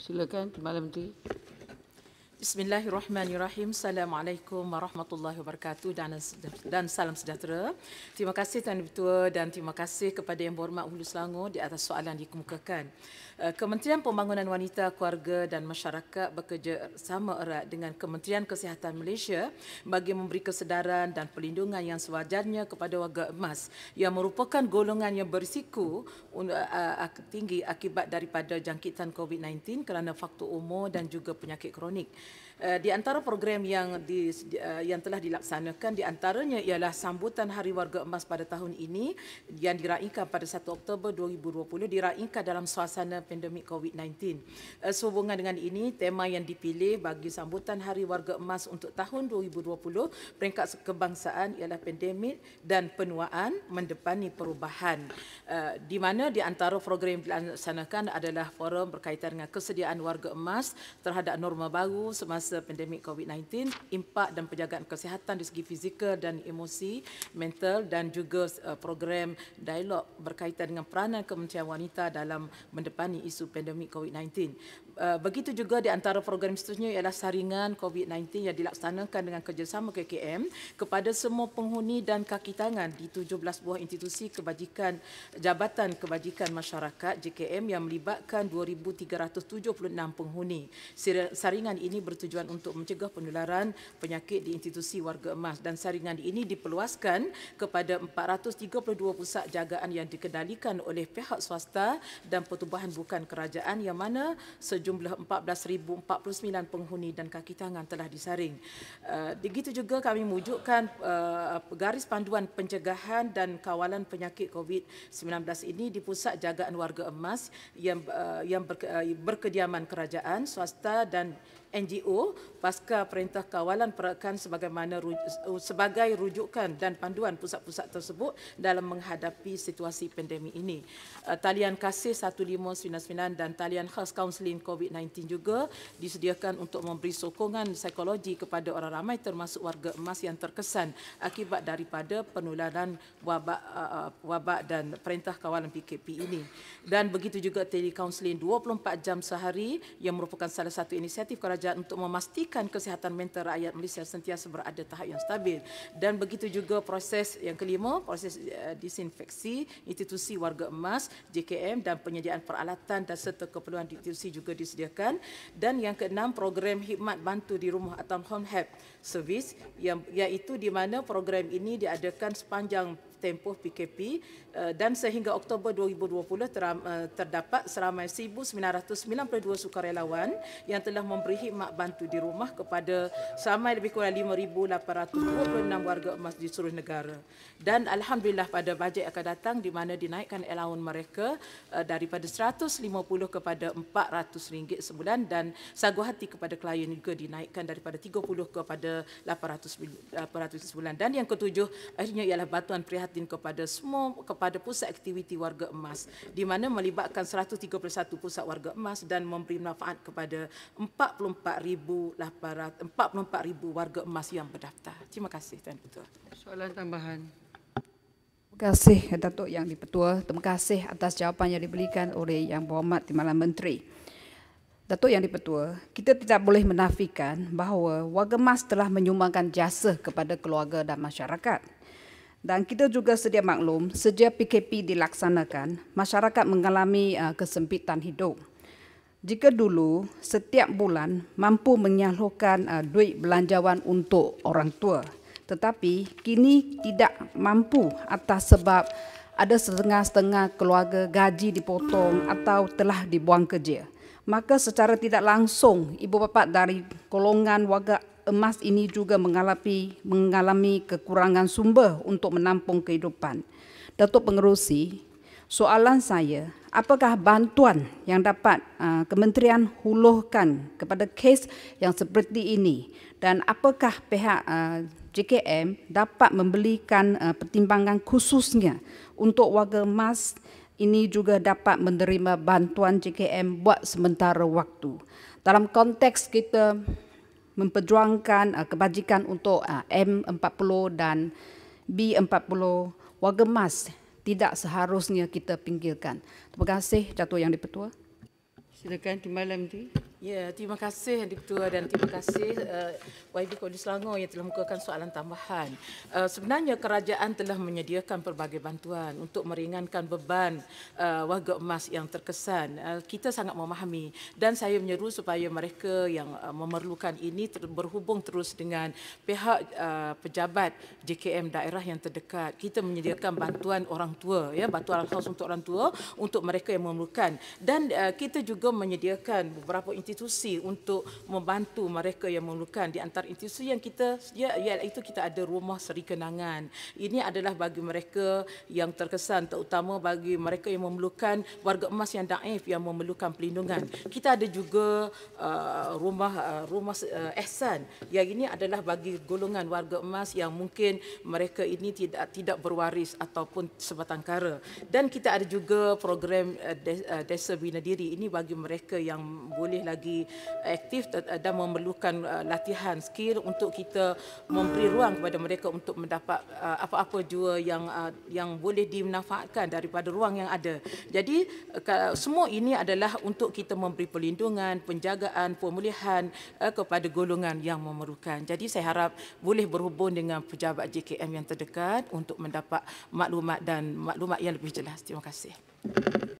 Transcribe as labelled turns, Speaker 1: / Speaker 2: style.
Speaker 1: Silakan, Timbalan Menteri.
Speaker 2: Bismillahirrahmanirrahim. Assalamualaikum warahmatullahi wabarakatuh dan dan salam sejahtera. Terima kasih Tuan Ketua dan terima kasih kepada Yang Berhormat Hulu Selangor di atas soalan yang dikemukakan. Eh, Kementerian Pembangunan Wanita, Keluarga dan Masyarakat bekerja sama erat dengan Kementerian Kesihatan Malaysia bagi memberi kesedaran dan pelindungan yang sewajarnya kepada warga emas yang merupakan golongan yang berisiko eh, eh, tinggi akibat daripada jangkitan COVID-19 kerana faktor umur dan juga penyakit kronik. Eh, di antara program yang di, eh, yang telah dilaksanakan di antaranya ialah sambutan Hari Warga Emas pada tahun ini yang diraihkan pada 1 Oktober 2020 diraihkan dalam suasana pandemik COVID-19. Eh, sehubungan dengan ini, tema yang dipilih bagi sambutan Hari Warga Emas untuk tahun 2020 peringkat kebangsaan ialah pandemik dan penuaan mendepani perubahan di mana di antara program yang dilaksanakan adalah forum berkaitan dengan kesediaan warga emas terhadap norma baru semasa pandemik COVID-19, impak dan penjagaan kesihatan di segi fizikal dan emosi, mental dan juga uh, program dialog berkaitan dengan peranan Kementerian Wanita dalam mendepani isu pandemik COVID-19. Uh, begitu juga di antara program seterusnya ialah saringan COVID-19 yang dilaksanakan dengan kerjasama KKM kepada semua penghuni dan kaki tangan di 17 buah institusi kebajikan Jabatan Kebajikan Masyarakat JKM yang melibatkan 2,376 penghuni. Saringan ini bertujuan untuk mencegah penularan penyakit di institusi warga emas dan saringan ini diperluaskan kepada 432 pusat jagaan yang dikendalikan oleh pihak swasta dan pertubuhan bukan kerajaan yang mana sejumlah 14,049 penghuni dan kaki tangan telah disaring. Eh, begitu juga kami mewujudkan eh, garis panduan pencegahan dan kawalan penyakit COVID-19 ini di pusat jagaan warga emas yang eh, yang berkediaman kerajaan, swasta dan NGO pasca perintah kawalan perakan sebagaimana eh, sebagai rujukan dan panduan pusat-pusat tersebut dalam menghadapi situasi pandemi ini. Eh, talian kasih 1599 dan talian khas kaunseling COVID-19 juga disediakan untuk memberi sokongan psikologi kepada orang ramai termasuk warga emas yang terkesan akibat daripada penularan wabak eh, wabak dan perintah kawalan PKP ini. Dan begitu juga telekaunseling 24 jam sehari yang merupakan salah satu inisiatif kerajaan pekerjaan untuk memastikan kesihatan mental rakyat Malaysia sentiasa berada tahap yang stabil dan begitu juga proses yang kelima proses eh, disinfeksi institusi warga emas JKM dan penyediaan peralatan dan serta keperluan institusi juga disediakan dan yang keenam program khidmat bantu di rumah atau home help service yang iaitu di mana program ini diadakan sepanjang tempoh PKP eh, dan sehingga Oktober 2020 eh, terdapat seramai 1,992 sukarelawan yang telah memberi khidmat bantu di rumah kepada seramai lebih kurang 5,826 warga emas di seluruh negara. Dan Alhamdulillah pada bajet akan datang di mana dinaikkan allowance mereka eh, daripada RM150 kepada RM400 sebulan dan sagu hati kepada klien juga dinaikkan daripada RM30 kepada RM800 sebulan. Dan yang ketujuh akhirnya ialah batuan prihatin prihatin kepada semua kepada pusat aktiviti warga emas di mana melibatkan 131 pusat warga emas dan memberi manfaat kepada 44,800 44,000 warga emas yang berdaftar. Terima kasih Tuan Ketua. Soalan tambahan. Terima
Speaker 1: kasih Datuk Yang Dipertua. Terima kasih atas jawapan yang diberikan oleh Yang Berhormat Timbalan Menteri. Datuk Yang Dipertua, kita tidak boleh menafikan bahawa warga emas telah menyumbangkan jasa kepada keluarga dan masyarakat. Dan kita juga sedia maklum, sejak PKP dilaksanakan, masyarakat mengalami uh, kesempitan hidup. Jika dulu, setiap bulan mampu menyalurkan uh, duit belanjawan untuk orang tua, tetapi kini tidak mampu atas sebab ada setengah-setengah keluarga gaji dipotong atau telah dibuang kerja. Maka secara tidak langsung, ibu bapa dari golongan warga emas ini juga mengalami, mengalami kekurangan sumber untuk menampung kehidupan. Datuk Pengerusi, soalan saya, apakah bantuan yang dapat uh, kementerian huluhkan kepada kes yang seperti ini dan apakah pihak uh, JKM dapat membelikan uh, pertimbangan khususnya untuk warga emas ini juga dapat menerima bantuan JKM buat sementara waktu. Dalam konteks kita memperjuangkan uh, kebajikan untuk ah, uh, M40 dan B40 warga emas tidak seharusnya kita pinggirkan. Terima kasih Datuk Yang di-Pertua. Silakan Timbalan Menteri.
Speaker 2: Ya, terima kasih Yang Ketua dan terima kasih uh, eh, YB Kondi Selangor yang telah mengukurkan soalan tambahan. Uh, sebenarnya kerajaan telah menyediakan pelbagai bantuan untuk meringankan beban uh, warga emas yang terkesan. Uh, kita sangat memahami dan saya menyeru supaya mereka yang uh, memerlukan ini ter berhubung terus dengan pihak uh, pejabat JKM daerah yang terdekat. Kita menyediakan bantuan orang tua, ya, bantuan alhaus untuk orang tua untuk mereka yang memerlukan. Dan uh, kita juga menyediakan beberapa institusi institusi untuk membantu mereka yang memerlukan di antara institusi yang kita ya itu kita ada rumah seri kenangan. Ini adalah bagi mereka yang terkesan terutama bagi mereka yang memerlukan warga emas yang daif yang memerlukan pelindungan Kita ada juga uh, rumah uh, rumah ihsan. Uh, yang ini adalah bagi golongan warga emas yang mungkin mereka ini tidak tidak berwaris ataupun sebatang kara. Dan kita ada juga program uh, uh desa bina diri ini bagi mereka yang boleh lagi menjadi aktif dan eh, memerlukan eh, latihan skill untuk kita memberi ruang kepada mereka untuk mendapat eh, apa-apa jua yang yang boleh dimanfaatkan daripada ruang yang ada. Jadi semua ini adalah untuk kita memberi pelindungan, penjagaan, pemulihan kepada golongan yang memerlukan. Jadi saya harap boleh berhubung dengan pejabat JKM yang terdekat untuk mendapat maklumat dan maklumat yang lebih jelas. Terima kasih.